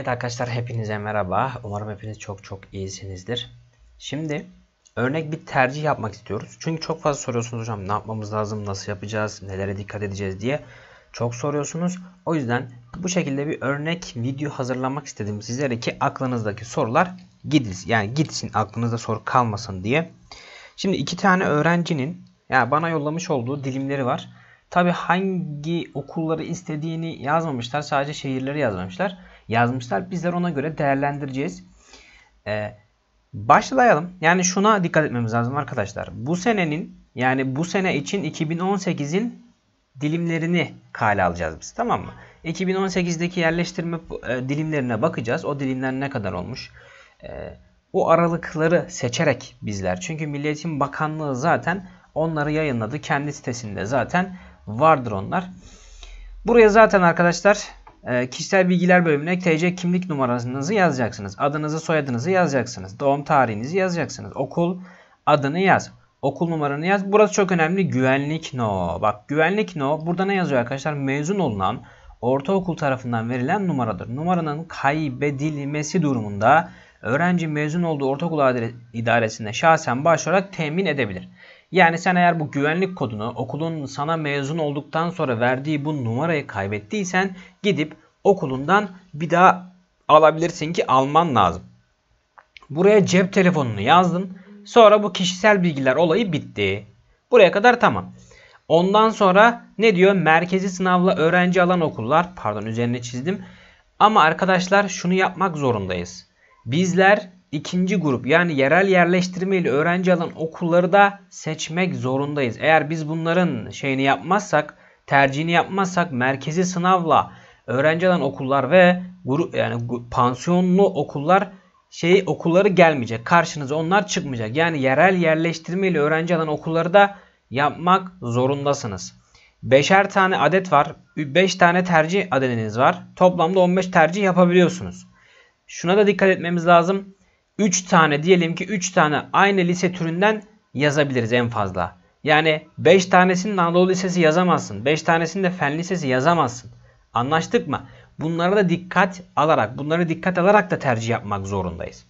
Evet arkadaşlar hepinize merhaba. Umarım hepiniz çok çok iyisinizdir. Şimdi örnek bir tercih yapmak istiyoruz. Çünkü çok fazla soruyorsunuz hocam ne yapmamız lazım, nasıl yapacağız, nelere dikkat edeceğiz diye çok soruyorsunuz. O yüzden bu şekilde bir örnek video hazırlamak istedim sizlere ki aklınızdaki sorular gidilsin. Yani gitsin aklınızda soru kalmasın diye. Şimdi iki tane öğrencinin yani bana yollamış olduğu dilimleri var. Tabi hangi okulları istediğini yazmamışlar. Sadece şehirleri yazmamışlar yazmışlar. Bizler ona göre değerlendireceğiz. Ee, başlayalım. Yani şuna dikkat etmemiz lazım arkadaşlar. Bu senenin yani bu sene için 2018'in dilimlerini kale alacağız biz tamam mı? 2018'deki yerleştirme e, dilimlerine bakacağız. O dilimler ne kadar olmuş? E, o aralıkları seçerek bizler. Çünkü Milli Eğitim Bakanlığı zaten onları yayınladı. Kendi sitesinde zaten vardır onlar. Buraya zaten arkadaşlar ee, kişisel bilgiler bölümüne TC kimlik numaranızı yazacaksınız. Adınızı soyadınızı yazacaksınız. Doğum tarihinizi yazacaksınız. Okul adını yaz. Okul numaranı yaz. Burası çok önemli. Güvenlik no. Bak güvenlik no. Burada ne yazıyor arkadaşlar? Mezun olunan ortaokul tarafından verilen numaradır. Numaranın kaybedilmesi durumunda öğrenci mezun olduğu ortaokul idaresinde şahsen başvurarak temin edebilir. Yani sen eğer bu güvenlik kodunu okulun sana mezun olduktan sonra verdiği bu numarayı kaybettiysen gidip okulundan bir daha alabilirsin ki alman lazım. Buraya cep telefonunu yazdın. Sonra bu kişisel bilgiler olayı bitti. Buraya kadar tamam. Ondan sonra ne diyor? Merkezi sınavla öğrenci alan okullar. Pardon üzerine çizdim. Ama arkadaşlar şunu yapmak zorundayız. Bizler İkinci grup yani yerel yerleştirme ile öğrenci alan okulları da seçmek zorundayız. Eğer biz bunların şeyini yapmazsak, tercihini yapmazsak merkezi sınavla öğrenci alan okullar ve grup yani pansiyonlu okullar şey okulları gelmeyecek. Karşınıza onlar çıkmayacak. Yani yerel yerleştirme ile öğrenci alan okulları da yapmak zorundasınız. Beşer tane adet var. 5 tane tercih adediniz var. Toplamda 15 tercih yapabiliyorsunuz. Şuna da dikkat etmemiz lazım. 3 tane diyelim ki 3 tane aynı lise türünden yazabiliriz en fazla. Yani 5 tanesinin Anadolu Lisesi yazamazsın. 5 tanesinin de Fen Lisesi yazamazsın. Anlaştık mı? Bunlara da dikkat alarak, bunları dikkat alarak da tercih yapmak zorundayız.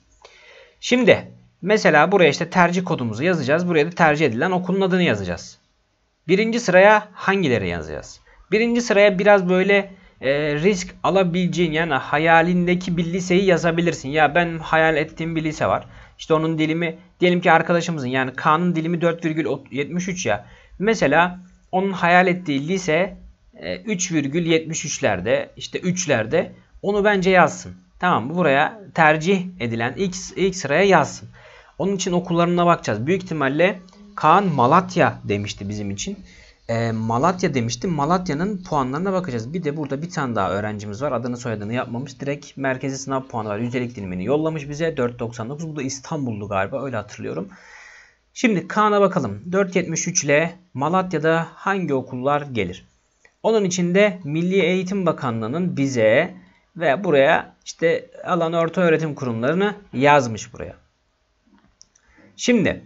Şimdi mesela buraya işte tercih kodumuzu yazacağız. Buraya da tercih edilen okulun adını yazacağız. Birinci sıraya hangileri yazacağız? Birinci sıraya biraz böyle e, risk alabileceğin yani hayalindeki bir liseyi yazabilirsin. Ya ben hayal ettiğim bir lise var. İşte onun dilimi diyelim ki arkadaşımızın yani Kaan'ın dilimi 4,73 ya. Mesela onun hayal ettiği lise e, 3,73'lerde işte 3'lerde onu bence yazsın. Tamam Buraya tercih edilen ilk, ilk sıraya yazsın. Onun için okullarına bakacağız. Büyük ihtimalle Kaan Malatya demişti bizim için e, Malatya demiştim. Malatya'nın puanlarına bakacağız. Bir de burada bir tane daha öğrencimiz var. Adını soyadını yapmamış. Direkt merkezi sınav puanı var. Yüzdelik dilimini yollamış bize. 4.99. Bu da İstanbullu galiba. Öyle hatırlıyorum. Şimdi Kaan'a bakalım. 4.73 ile Malatya'da hangi okullar gelir? Onun içinde Milli Eğitim Bakanlığı'nın bize ve buraya işte alan orta öğretim kurumlarını yazmış buraya. Şimdi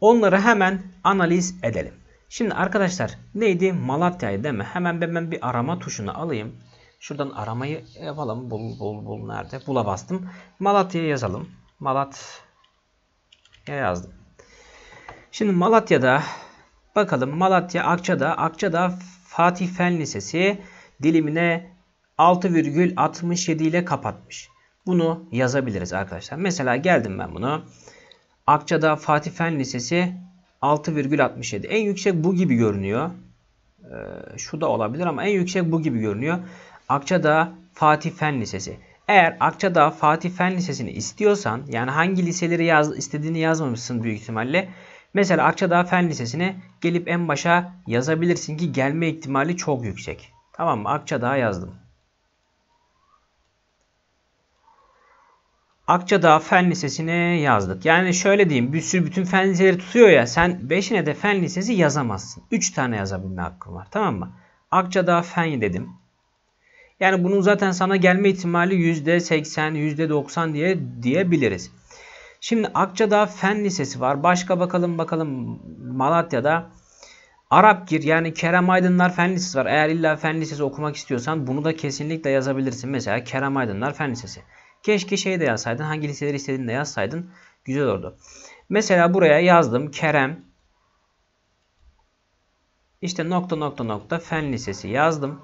onları hemen analiz edelim. Şimdi arkadaşlar neydi? Malatya'yı değil mi? Hemen ben bir arama tuşunu alayım. Şuradan aramayı yapalım. Bul bul bul nerede? Bula bastım. Malatya'ya yazalım. Malatya yazdım. Şimdi Malatya'da bakalım Malatya Akça'da Akça'da Fatih Fen Lisesi dilimine 6,67 ile kapatmış. Bunu yazabiliriz arkadaşlar. Mesela geldim ben bunu. Akça'da Fatih Fen Lisesi 6,67. En yüksek bu gibi görünüyor. Ee, şu da olabilir ama en yüksek bu gibi görünüyor. Akçadağ Fatih Fen Lisesi. Eğer Akçadağ Fatih Fen Lisesi'ni istiyorsan yani hangi liseleri yaz, istediğini yazmamışsın büyük ihtimalle. Mesela Akçadağ Fen Lisesi'ne gelip en başa yazabilirsin ki gelme ihtimali çok yüksek. Tamam mı? Akçadağ yazdım. Akçadağ Fen Lisesi'ne yazdık. Yani şöyle diyeyim bir sürü bütün fen liseleri tutuyor ya sen 5'ine de fen lisesi yazamazsın. 3 tane yazabilme hakkın var tamam mı? Akçadağ Fen dedim. Yani bunun zaten sana gelme ihtimali %80, %90 diye diyebiliriz. Şimdi Akçadağ Fen Lisesi var. Başka bakalım bakalım Malatya'da Arapgir yani Kerem Aydınlar Fen Lisesi var. Eğer illa Fen Lisesi okumak istiyorsan bunu da kesinlikle yazabilirsin. Mesela Kerem Aydınlar Fen Lisesi. Keşke şey de yazsaydın. Hangi liseleri istediğini de yazsaydın. Güzel olurdu. Mesela buraya yazdım. Kerem. İşte nokta nokta nokta fen lisesi yazdım.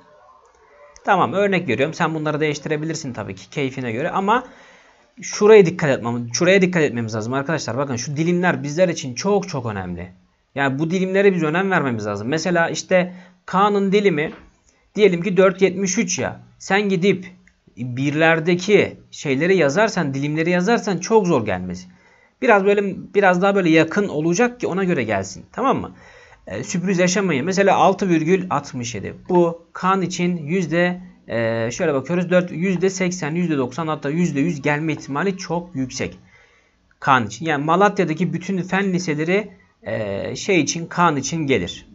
Tamam örnek görüyorum. Sen bunları değiştirebilirsin tabii ki keyfine göre ama şuraya dikkat etmemiz, şuraya dikkat etmemiz lazım arkadaşlar. Bakın şu dilimler bizler için çok çok önemli. Yani bu dilimlere biz önem vermemiz lazım. Mesela işte K'nın dilimi diyelim ki 4.73 ya. Sen gidip birlerdeki şeyleri yazarsan, dilimleri yazarsan çok zor gelmesi. Biraz böyle biraz daha böyle yakın olacak ki ona göre gelsin. Tamam mı? Ee, sürpriz yaşamayın. Mesela 6,67. Bu kan için yüzde e, şöyle bakıyoruz 4 yüzde 80 yüzde 90 hatta yüzde 100 gelme ihtimali çok yüksek. Kan için. Yani Malatya'daki bütün fen liseleri e, şey için kan için gelir.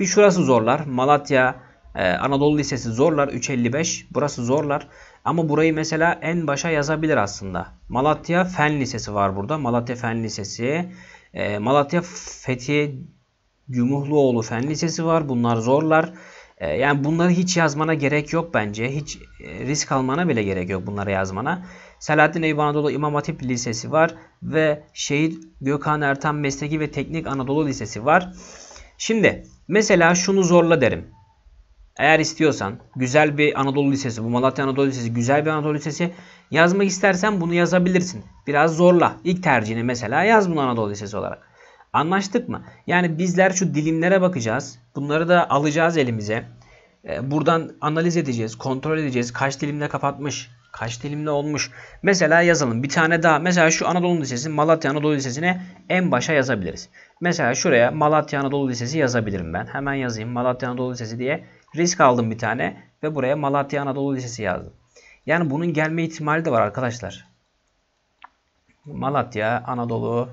Bir şurası zorlar. Malatya ee, Anadolu Lisesi zorlar 3.55. Burası zorlar. Ama burayı mesela en başa yazabilir aslında. Malatya Fen Lisesi var burada. Malatya Fen Lisesi. E, Malatya Fethiye Gümühluoğlu Fen Lisesi var. Bunlar zorlar. E, yani bunları hiç yazmana gerek yok bence. Hiç e, risk almana bile gerek yok bunları yazmana. Selahattin Eyüp Anadolu İmam Hatip Lisesi var. Ve Şehit Gökhan Ertan Mesleki ve Teknik Anadolu Lisesi var. Şimdi mesela şunu zorla derim. Eğer istiyorsan güzel bir Anadolu Lisesi, bu Malatya Anadolu Lisesi güzel bir Anadolu Lisesi yazmak istersen bunu yazabilirsin. Biraz zorla. İlk tercihini mesela yaz bunu Anadolu Lisesi olarak. Anlaştık mı? Yani bizler şu dilimlere bakacağız. Bunları da alacağız elimize. Ee, buradan analiz edeceğiz, kontrol edeceğiz. Kaç dilimle kapatmış, kaç dilimle olmuş. Mesela yazalım bir tane daha. Mesela şu Anadolu Lisesi Malatya Anadolu Lisesi'ne en başa yazabiliriz. Mesela şuraya Malatya Anadolu Lisesi yazabilirim ben. Hemen yazayım Malatya Anadolu Lisesi diye Risk aldım bir tane ve buraya Malatya Anadolu Lisesi yazdım. Yani bunun gelme ihtimali de var arkadaşlar. Malatya Anadolu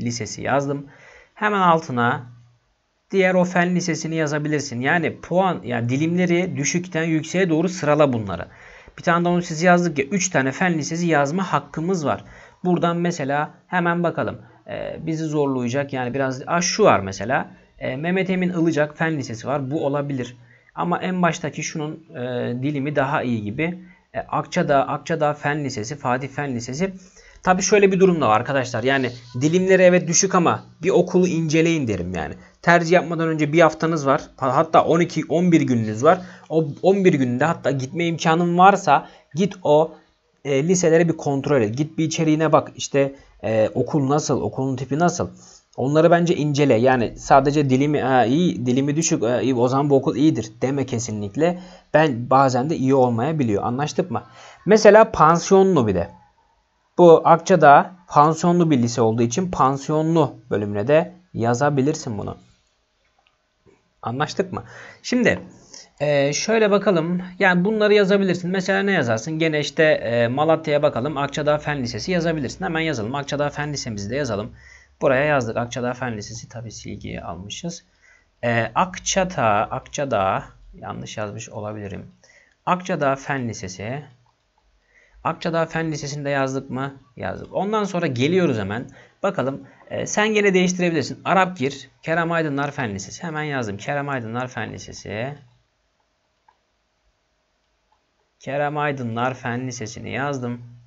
Lisesi yazdım. Hemen altına diğer o fen lisesini yazabilirsin. Yani puan yani dilimleri düşükten yükseğe doğru sırala bunları. Bir tane de onu siz yazdık ya 3 tane fen lisesi yazma hakkımız var. Buradan mesela hemen bakalım. Ee, bizi zorlayacak yani biraz ah, şu var mesela. Ee, Mehmet Emin Ilıcak Fen Lisesi var. Bu olabilir. Ama en baştaki şunun e, dilimi daha iyi gibi. E, Akçadağ, Akçadağ Fen Lisesi, Fatih Fen Lisesi. Tabi şöyle bir durum da var arkadaşlar. Yani dilimleri evet düşük ama bir okulu inceleyin derim yani. Tercih yapmadan önce bir haftanız var. Hatta 12-11 gününüz var. O 11 günde hatta gitme imkanın varsa git o e, liselere bir kontrol et. Git bir içeriğine bak. İşte e, okul nasıl, okulun tipi nasıl. Onları bence incele. Yani sadece dilimi ha, iyi, dilimi düşük, ha, iyi, o zaman bu okul iyidir deme kesinlikle. Ben bazen de iyi olmayabiliyor. Anlaştık mı? Mesela pansiyonlu bir de. Bu Akçadağ pansiyonlu bir lise olduğu için pansiyonlu bölümüne de yazabilirsin bunu. Anlaştık mı? Şimdi ee, şöyle bakalım. Yani bunları yazabilirsin. Mesela ne yazarsın? Gene işte e, Malatya'ya bakalım. Akçadağ Fen Lisesi yazabilirsin. Hemen yazalım. Akçadağ Fen Lisemizi de yazalım. Buraya yazdık. Akçadağ Fen Lisesi tabi silgiyi almışız. Ee, Akçadağ, Akçadağ yanlış yazmış olabilirim. Akçadağ Fen Lisesi. Akçadağ Fen Lisesi'nde yazdık mı? Yazdık. Ondan sonra geliyoruz hemen. Bakalım e, sen gene değiştirebilirsin. Arap gir. Kerem Aydınlar Fen Lisesi. Hemen yazdım. Kerem Aydınlar Fen Lisesi. Kerem Aydınlar Fen Lisesi'ni yazdım.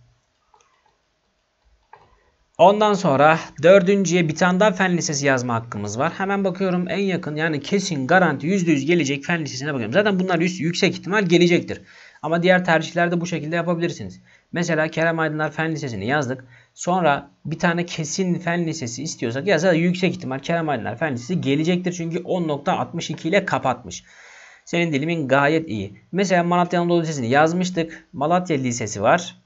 Ondan sonra dördüncüye bir tane daha fen lisesi yazma hakkımız var. Hemen bakıyorum en yakın yani kesin garanti yüzde yüz gelecek fen lisesine bakıyorum. Zaten bunlar yüksek ihtimal gelecektir. Ama diğer tercihlerde bu şekilde yapabilirsiniz. Mesela Kerem Aydınlar Fen Lisesi'ni yazdık. Sonra bir tane kesin fen lisesi istiyorsak ya zaten yüksek ihtimal Kerem Aydınlar Fen Lisesi gelecektir. Çünkü 10.62 ile kapatmış. Senin dilimin gayet iyi. Mesela Malatya Anadolu Lisesi'ni yazmıştık. Malatya Lisesi var.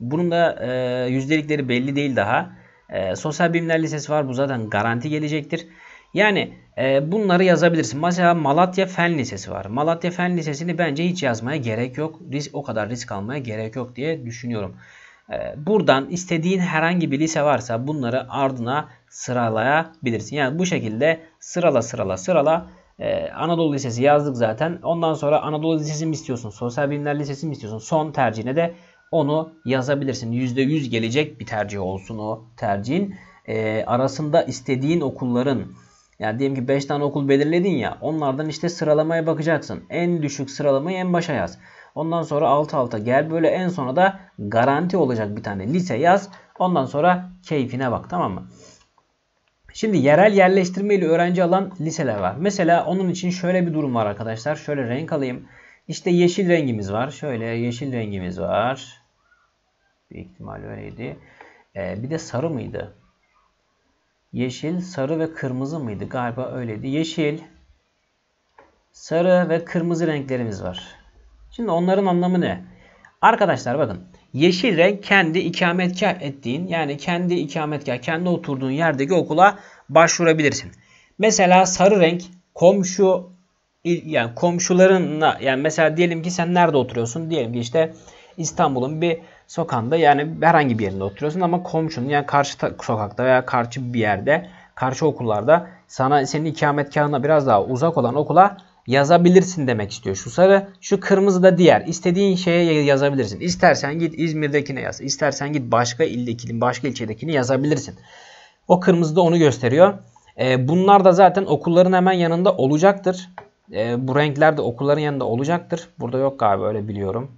Bunun da e, yüzdelikleri belli değil daha. E, sosyal bilimler lisesi var. Bu zaten garanti gelecektir. Yani e, bunları yazabilirsin. Mesela Malatya Fen Lisesi var. Malatya Fen Lisesi'ni bence hiç yazmaya gerek yok. Risk, o kadar risk almaya gerek yok diye düşünüyorum. E, buradan istediğin herhangi bir lise varsa bunları ardına sıralayabilirsin. Yani bu şekilde sırala sırala sırala ee, Anadolu Lisesi yazdık zaten. Ondan sonra Anadolu Lisesi mi istiyorsun? Sosyal Bilimler Lisesi mi istiyorsun? Son tercihine de onu yazabilirsin. %100 gelecek bir tercih olsun o tercihin. E, arasında istediğin okulların yani diyelim ki 5 tane okul belirledin ya onlardan işte sıralamaya bakacaksın. En düşük sıralamayı en başa yaz. Ondan sonra alt alta gel böyle en sona da garanti olacak bir tane lise yaz. Ondan sonra keyfine bak tamam mı? Şimdi yerel yerleştirme ile öğrenci alan liseler var. Mesela onun için şöyle bir durum var arkadaşlar. Şöyle renk alayım. İşte yeşil rengimiz var. Şöyle yeşil rengimiz var. Bir ihtimal öyleydi. E, bir de sarı mıydı? Yeşil, sarı ve kırmızı mıydı? Galiba öyleydi. Yeşil, sarı ve kırmızı renklerimiz var. Şimdi onların anlamı ne? Arkadaşlar bakın. Yeşil renk kendi ikametgah ettiğin yani kendi ikametgah, kendi oturduğun yerdeki okula başvurabilirsin. Mesela sarı renk komşu yani komşularınla yani mesela diyelim ki sen nerede oturuyorsun? Diyelim ki işte İstanbul'un bir Sokanda yani herhangi bir yerinde oturuyorsun ama komşunun yani karşı sokakta veya karşı bir yerde karşı okullarda sana senin ikametgahına biraz daha uzak olan okula yazabilirsin demek istiyor. Şu sarı, şu kırmızı da diğer. İstediğin şeye yazabilirsin. İstersen git İzmir'dekine yaz. İstersen git başka ildekini, başka ilçedekini yazabilirsin. O kırmızı da onu gösteriyor. E, bunlar da zaten okulların hemen yanında olacaktır. E, bu renkler de okulların yanında olacaktır. Burada yok galiba öyle biliyorum.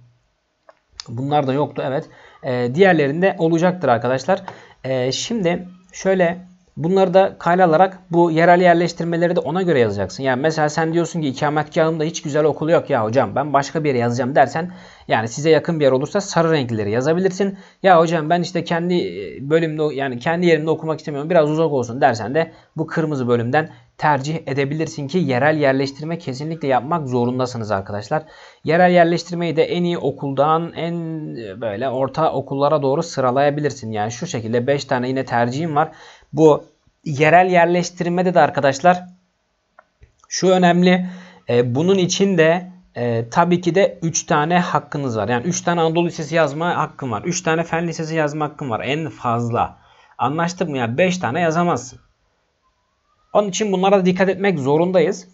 Bunlar da yoktu evet. E, diğerlerinde olacaktır arkadaşlar. E, şimdi şöyle Bunları da kale alarak bu yerel yerleştirmeleri de ona göre yazacaksın. Yani mesela sen diyorsun ki ikametgahımda hiç güzel okul yok ya hocam ben başka bir yere yazacağım dersen yani size yakın bir yer olursa sarı renkleri yazabilirsin. Ya hocam ben işte kendi e, bölümde yani kendi yerimde okumak istemiyorum biraz uzak olsun dersen de bu kırmızı bölümden tercih edebilirsin ki yerel yerleştirme kesinlikle yapmak zorundasınız arkadaşlar. Yerel yerleştirmeyi de en iyi okuldan en e, böyle orta okullara doğru sıralayabilirsin. Yani şu şekilde 5 tane yine tercihim var. Bu yerel yerleştirmede de arkadaşlar şu önemli. E, bunun için de e, tabii ki de 3 tane hakkınız var. Yani 3 tane Anadolu Lisesi yazma hakkım var. 3 tane Fen Lisesi yazma hakkım var. En fazla. Anlaştık mı ya? Yani 5 tane yazamazsın. Onun için bunlara dikkat etmek zorundayız.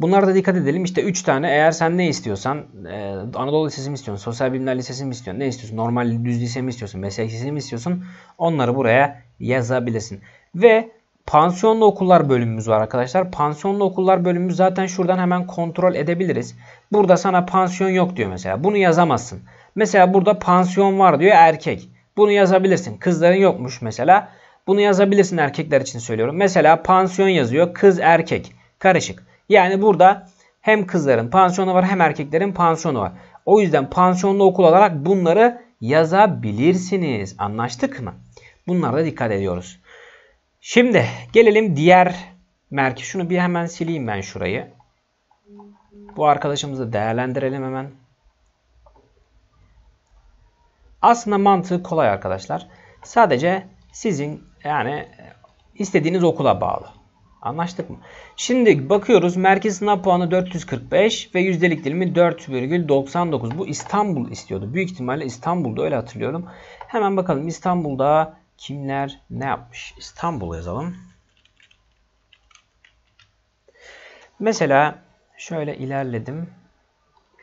Bunlara da dikkat edelim. İşte 3 tane eğer sen ne istiyorsan e, Anadolu Lisesi mi istiyorsun, Sosyal Bilimler Lisesi mi istiyorsun, ne istiyorsun, normal düz lise mi istiyorsun, meslek lisesi mi istiyorsun onları buraya yazabilirsin. Ve pansiyonlu okullar bölümümüz var arkadaşlar. Pansiyonlu okullar bölümümüz zaten şuradan hemen kontrol edebiliriz. Burada sana pansiyon yok diyor mesela. Bunu yazamazsın. Mesela burada pansiyon var diyor erkek. Bunu yazabilirsin. Kızların yokmuş mesela. Bunu yazabilirsin erkekler için söylüyorum. Mesela pansiyon yazıyor kız erkek. Karışık. Yani burada hem kızların pansiyonu var hem erkeklerin pansiyonu var. O yüzden pansiyonlu okul olarak bunları yazabilirsiniz. Anlaştık mı? Bunlara da dikkat ediyoruz. Şimdi gelelim diğer merkez. Şunu bir hemen sileyim ben şurayı. Bu arkadaşımızı değerlendirelim hemen. Aslında mantığı kolay arkadaşlar. Sadece sizin yani istediğiniz okula bağlı. Anlaştık mı? Şimdi bakıyoruz merkez sınav puanı 445 ve yüzdelik dilimi 4,99. Bu İstanbul istiyordu. Büyük ihtimalle İstanbul'da öyle hatırlıyorum. Hemen bakalım İstanbul'da kimler ne yapmış? İstanbul yazalım. Mesela şöyle ilerledim.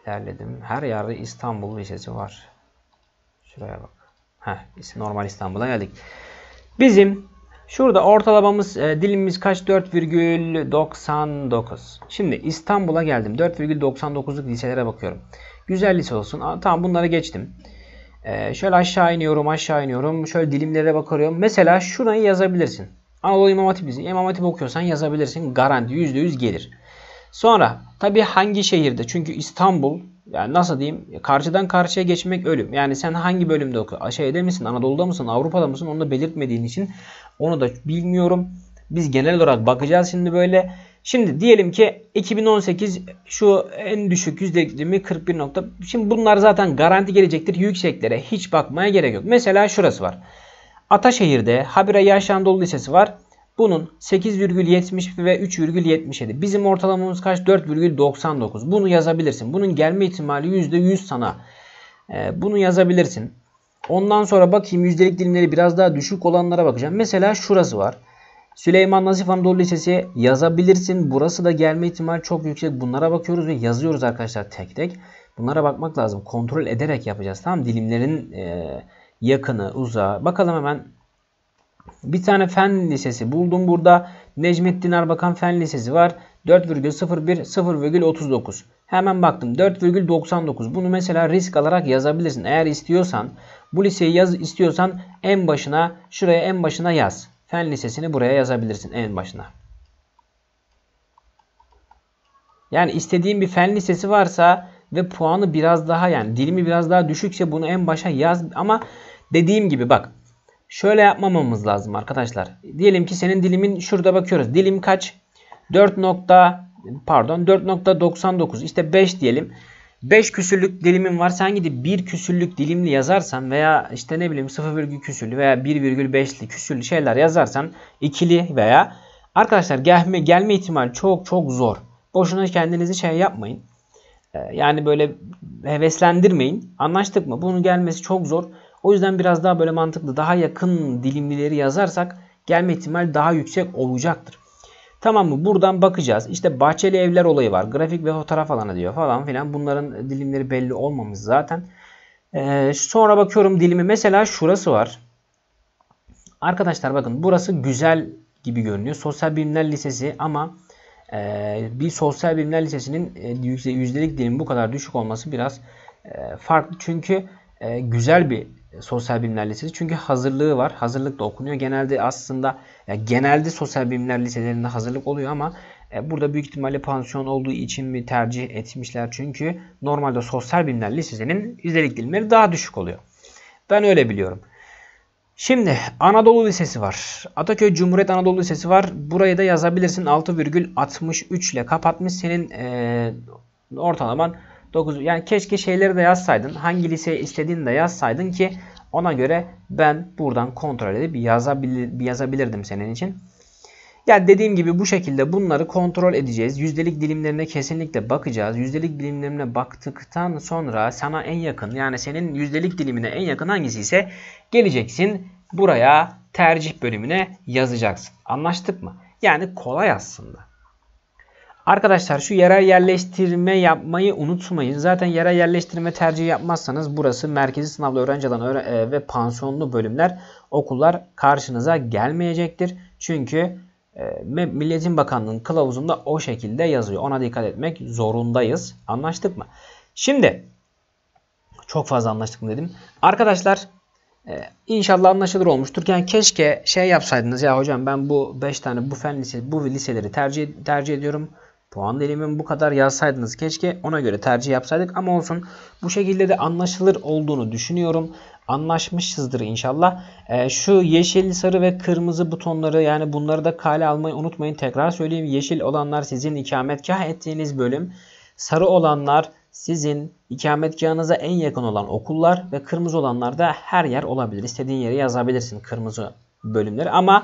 İlerledim. Her yerde İstanbul lisesi var. Şuraya bak. Heh, normal İstanbul'a geldik. Bizim Şurada ortalamamız e, dilimimiz kaç? 4,99. Şimdi İstanbul'a geldim. 4,99'luk liselere bakıyorum. Güzel lise olsun. Aa, tamam bunları geçtim. E, şöyle aşağı iniyorum aşağı iniyorum. Şöyle dilimlere bakıyorum. Mesela şurayı yazabilirsin. Anadolu İmam Hatip Lisesi. İmam Hatip okuyorsan yazabilirsin. Garanti %100 gelir. Sonra tabii hangi şehirde? Çünkü İstanbul yani nasıl diyeyim karşıdan karşıya geçmek ölüm. Yani sen hangi bölümde oku şeyde misin Anadolu'da mısın Avrupa'da mısın onu da belirtmediğin için onu da bilmiyorum. Biz genel olarak bakacağız şimdi böyle. Şimdi diyelim ki 2018 şu en düşük %20 41 nokta. Şimdi bunlar zaten garanti gelecektir. Yükseklere hiç bakmaya gerek yok. Mesela şurası var. Ataşehir'de Habire Yaşan Dolu Lisesi var. Bunun 8,70 ve 3,77. Bizim ortalamamız kaç? 4,99. Bunu yazabilirsin. Bunun gelme ihtimali %100 sana. Ee, bunu yazabilirsin. Ondan sonra bakayım yüzdelik dilimleri biraz daha düşük olanlara bakacağım. Mesela şurası var. Süleyman Nazif Anadolu Lisesi yazabilirsin. Burası da gelme ihtimali çok yüksek. Bunlara bakıyoruz ve yazıyoruz arkadaşlar tek tek. Bunlara bakmak lazım. Kontrol ederek yapacağız. Tamam dilimlerin e, yakını, uzağı. Bakalım hemen bir tane fen lisesi buldum burada. Necmettin Erbakan Fen Lisesi var. 4,01 0,39. Hemen baktım 4,99. Bunu mesela risk alarak yazabilirsin. Eğer istiyorsan bu liseyi yaz istiyorsan en başına şuraya en başına yaz. Fen Lisesi'ni buraya yazabilirsin en başına. Yani istediğin bir fen lisesi varsa ve puanı biraz daha yani dilimi biraz daha düşükse bunu en başa yaz ama dediğim gibi bak Şöyle yapmamamız lazım arkadaşlar. Diyelim ki senin dilimin şurada bakıyoruz. Dilim kaç? 4 pardon 4.99 işte 5 diyelim. 5 küsürlük dilimin var. Sen gidip 1 küsürlük dilimli yazarsan veya işte ne bileyim 0, küsürlü veya 1,5'li küsürlü şeyler yazarsan ikili veya arkadaşlar gelme gelme ihtimali çok çok zor. Boşuna kendinizi şey yapmayın. Ee, yani böyle heveslendirmeyin. Anlaştık mı? Bunun gelmesi çok zor. O yüzden biraz daha böyle mantıklı daha yakın dilimlileri yazarsak gelme ihtimal daha yüksek olacaktır. Tamam mı? Buradan bakacağız. İşte bahçeli evler olayı var. Grafik ve fotoğraf alanı diyor falan filan. Bunların dilimleri belli olmamız zaten. Ee, sonra bakıyorum dilimi. Mesela şurası var. Arkadaşlar bakın burası güzel gibi görünüyor. Sosyal Bilimler Lisesi ama e, bir Sosyal Bilimler Lisesi'nin e, yüzdelik dilim bu kadar düşük olması biraz e, farklı. Çünkü e, güzel bir e, sosyal bilimler lisesi. Çünkü hazırlığı var. Hazırlık da okunuyor. Genelde aslında yani genelde sosyal bilimler liselerinde hazırlık oluyor ama e, burada büyük ihtimalle pansiyon olduğu için mi tercih etmişler? Çünkü normalde sosyal bilimler lisesinin yüzdelik dilimleri daha düşük oluyor. Ben öyle biliyorum. Şimdi Anadolu Lisesi var. Ataköy Cumhuriyet Anadolu Lisesi var. Burayı da yazabilirsin. 6,63 ile kapatmış. Senin e, ortalaman 9. Yani keşke şeyleri de yazsaydın. Hangi liseyi istediğini de yazsaydın ki ona göre ben buradan kontrol edip yazabilir, yazabilirdim senin için. Ya dediğim gibi bu şekilde bunları kontrol edeceğiz. Yüzdelik dilimlerine kesinlikle bakacağız. Yüzdelik dilimlerine baktıktan sonra sana en yakın yani senin yüzdelik dilimine en yakın hangisi ise geleceksin buraya tercih bölümüne yazacaksın. Anlaştık mı? Yani kolay aslında. Arkadaşlar şu yerel yerleştirme yapmayı unutmayın. Zaten yerel yerleştirme tercihi yapmazsanız burası merkezi sınavlı öğrenciler e, ve pansiyonlu bölümler okullar karşınıza gelmeyecektir. Çünkü e, Milliyetin Bakanlığı'nın kılavuzunda o şekilde yazıyor. Ona dikkat etmek zorundayız. Anlaştık mı? Şimdi çok fazla anlaştık mı dedim. Arkadaşlar e, inşallah anlaşılır olmuştur. Yani keşke şey yapsaydınız ya hocam ben bu 5 tane bu fen lise, bu liseleri tercih tercih ediyorum. Puan dilimin bu kadar yazsaydınız keşke ona göre tercih yapsaydık ama olsun bu şekilde de anlaşılır olduğunu düşünüyorum. Anlaşmışızdır inşallah. Ee, şu yeşil, sarı ve kırmızı butonları yani bunları da kale almayı unutmayın. Tekrar söyleyeyim yeşil olanlar sizin ikametgah ettiğiniz bölüm. Sarı olanlar sizin ikametgahınıza en yakın olan okullar ve kırmızı olanlar da her yer olabilir. İstediğin yere yazabilirsin kırmızı bölümleri ama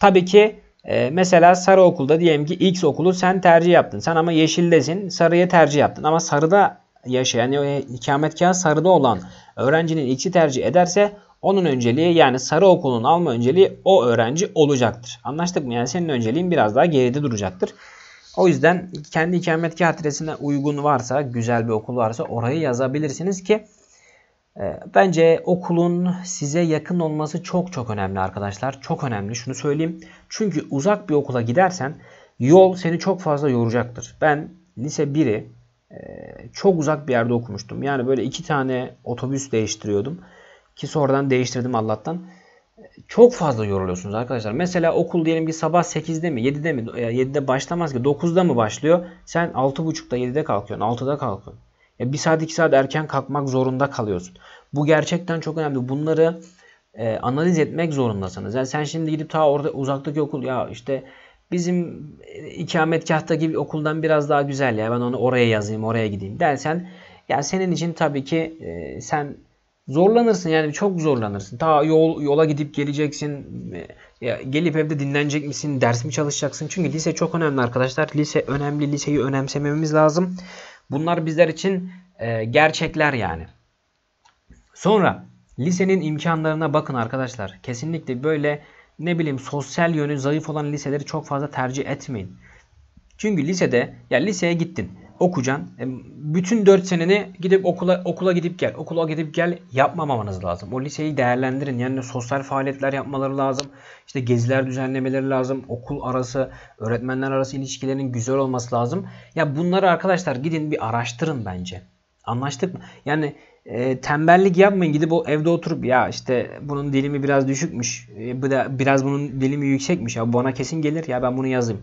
tabii ki ee, mesela sarı okulda diyelim ki X okulu sen tercih yaptın. Sen ama yeşildesin sarıya tercih yaptın. Ama sarıda yaşayan yani e, ikametgahı sarıda olan öğrencinin X'i tercih ederse onun önceliği yani sarı okulun alma önceliği o öğrenci olacaktır. Anlaştık mı? Yani senin önceliğin biraz daha geride duracaktır. O yüzden kendi ikametgah adresine uygun varsa, güzel bir okul varsa orayı yazabilirsiniz ki ee, bence okulun size yakın olması çok çok önemli arkadaşlar. Çok önemli şunu söyleyeyim. Çünkü uzak bir okula gidersen yol seni çok fazla yoracaktır. Ben lise 1'i e, çok uzak bir yerde okumuştum. Yani böyle iki tane otobüs değiştiriyordum. Ki sonradan değiştirdim Allah'tan. Çok fazla yoruluyorsunuz arkadaşlar. Mesela okul diyelim ki sabah 8'de mi 7'de mi 7'de e, başlamaz ki 9'da mı başlıyor? Sen 6.30'da 7'de kalkıyorsun 6'da kalkıyorsun bir saat iki saat erken kalkmak zorunda kalıyorsun. Bu gerçekten çok önemli. Bunları e, analiz etmek zorundasınız. Yani sen şimdi gidip ta orada uzaktaki okul ya işte bizim e, ikametgahta gibi okuldan biraz daha güzel ya ben onu oraya yazayım oraya gideyim dersen ya senin için tabii ki e, sen zorlanırsın yani çok zorlanırsın. Ta yol yola gidip geleceksin. E, ya gelip evde dinlenecek misin? Ders mi çalışacaksın? Çünkü lise çok önemli arkadaşlar. Lise önemli. Liseyi önemsememiz lazım. Bunlar bizler için e, gerçekler yani. Sonra lisenin imkanlarına bakın arkadaşlar. Kesinlikle böyle ne bileyim sosyal yönü zayıf olan liseleri çok fazla tercih etmeyin. Çünkü lisede ya liseye gittin. Okucan, e, Bütün 4 seneni gidip okula okula gidip gel. Okula gidip gel yapmamamanız lazım. O liseyi değerlendirin. Yani sosyal faaliyetler yapmaları lazım. İşte geziler düzenlemeleri lazım. Okul arası, öğretmenler arası ilişkilerin güzel olması lazım. Ya bunları arkadaşlar gidin bir araştırın bence. Anlaştık mı? Yani e, tembellik yapmayın gidip o evde oturup ya işte bunun dilimi biraz düşükmüş. E, bu da biraz bunun dilimi yüksekmiş. Ya bana kesin gelir ya ben bunu yazayım.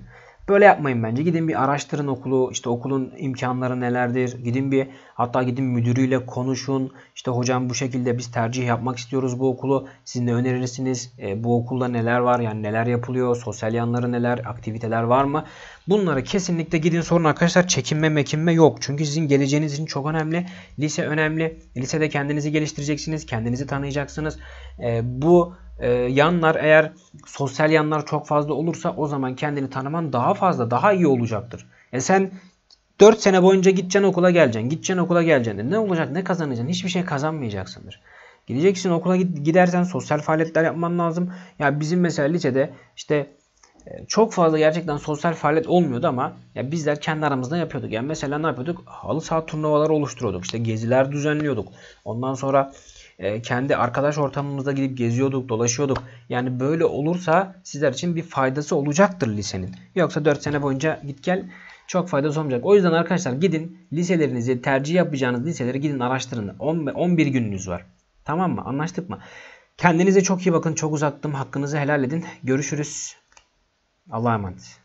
Böyle yapmayın bence. Gidin bir araştırın okulu. İşte okulun imkanları nelerdir. Gidin bir hatta gidin müdürüyle konuşun. İşte hocam bu şekilde biz tercih yapmak istiyoruz bu okulu. Siz ne önerirsiniz? E, bu okulda neler var? Yani neler yapılıyor? Sosyal yanları neler? Aktiviteler var mı? Bunlara kesinlikle gidin sorun arkadaşlar. Çekinme mekinme yok. Çünkü sizin geleceğiniz için çok önemli. Lise önemli. Lisede kendinizi geliştireceksiniz. Kendinizi tanıyacaksınız. E, bu e, yanlar eğer sosyal yanlar çok fazla olursa o zaman kendini tanıman daha fazla daha iyi olacaktır. E sen 4 sene boyunca gideceksin okula geleceksin. Gideceksin okula geleceksin. Ne olacak ne kazanacaksın? Hiçbir şey kazanmayacaksındır. Gideceksin okula gidersen sosyal faaliyetler yapman lazım. Ya bizim mesela lisede işte ee, çok fazla gerçekten sosyal faaliyet olmuyordu ama ya bizler kendi aramızda yapıyorduk. Yani mesela ne yapıyorduk? Halı saha turnuvaları oluşturuyorduk. İşte geziler düzenliyorduk. Ondan sonra e, kendi arkadaş ortamımızda gidip geziyorduk, dolaşıyorduk. Yani böyle olursa sizler için bir faydası olacaktır lisenin. Yoksa 4 sene boyunca git gel çok faydası olmayacak. O yüzden arkadaşlar gidin liselerinizi tercih yapacağınız liseleri gidin araştırın. 10 11 gününüz var. Tamam mı? Anlaştık mı? Kendinize çok iyi bakın. Çok uzattım. Hakkınızı helal edin. Görüşürüz. alignment